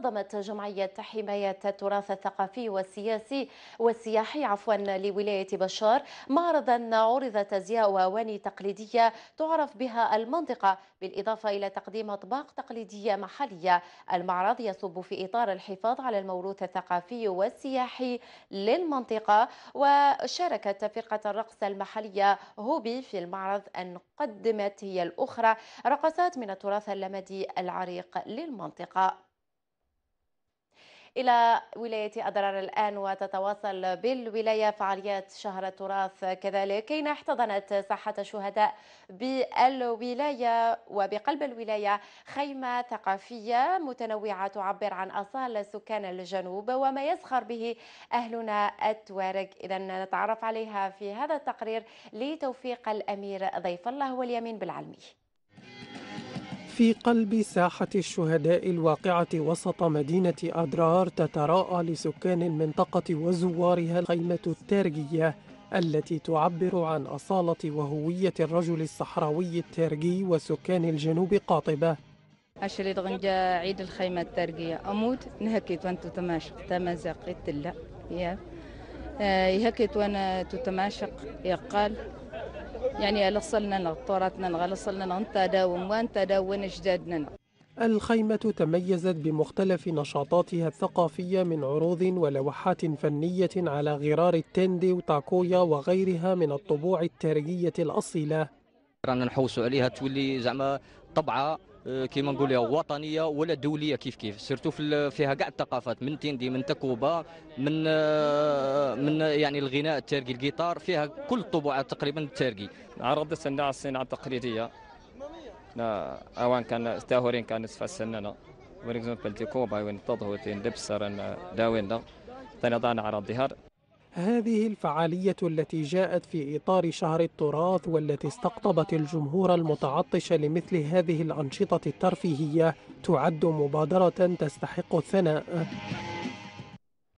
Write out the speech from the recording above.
نظمت جمعية حماية التراث الثقافي والسياسي والسياحي عفوا لولاية بشار معرضا عرضت أزياء وأواني تقليدية تعرف بها المنطقة بالإضافة إلى تقديم أطباق تقليدية محلية المعرض يصب في إطار الحفاظ على الموروث الثقافي والسياحي للمنطقة وشاركت فرقة الرقص المحلية هوبي في المعرض أن قدمت هي الأخرى رقصات من التراث اللمدي العريق للمنطقة إلى ولاية أضرار الآن وتتواصل بالولاية فعاليات شهر التراث كذلك كي احتضنت ساحة الشهداء بالولاية وبقلب الولاية خيمة ثقافية متنوعة تعبر عن أصال سكان الجنوب وما يسخر به أهلنا التوارق إذا نتعرف عليها في هذا التقرير لتوفيق الأمير ضيف الله واليمين بالعلمي في قلب ساحة الشهداء الواقعة وسط مدينة أدرار تتراءى لسكان المنطقة وزوارها الخيمة التارجية التي تعبر عن أصالة وهوية الرجل الصحراوي التارجي وسكان الجنوب قاطبة أشريد غنجا عيد الخيمة التارجية أموت نهكيت وانت تماشق تمازق التلة يا آه، هكيت وانا تتماشق يقال يعني لصلنا طورتنا لصلنا نتداوم داوم اجدادنا الخيمة تميزت بمختلف نشاطاتها الثقافية من عروض ولوحات فنية على غرار التندي وتاكويا وغيرها من الطبوع التاريخية الأصيلة رانا نحوسوا عليها تولي زعما طبعة آه، كيما نقولوا وطنيه ولا دوليه كيف كيف سيرتو فيها كاع الثقافات من تندي من تكوبا من آه، من يعني الغناء التركي الجيتار فيها كل الطبوعات تقريبا التركي عرضت على الصناعه التقليديه اوان كان تاهورين كان نصف السنه ولكن تكوبا وين تضهوتين دبسر داوين تنضان عرض ظهر هذه الفعالية التي جاءت في إطار شهر التراث والتي استقطبت الجمهور المتعطش لمثل هذه الأنشطة الترفيهية تعد مبادرة تستحق الثناء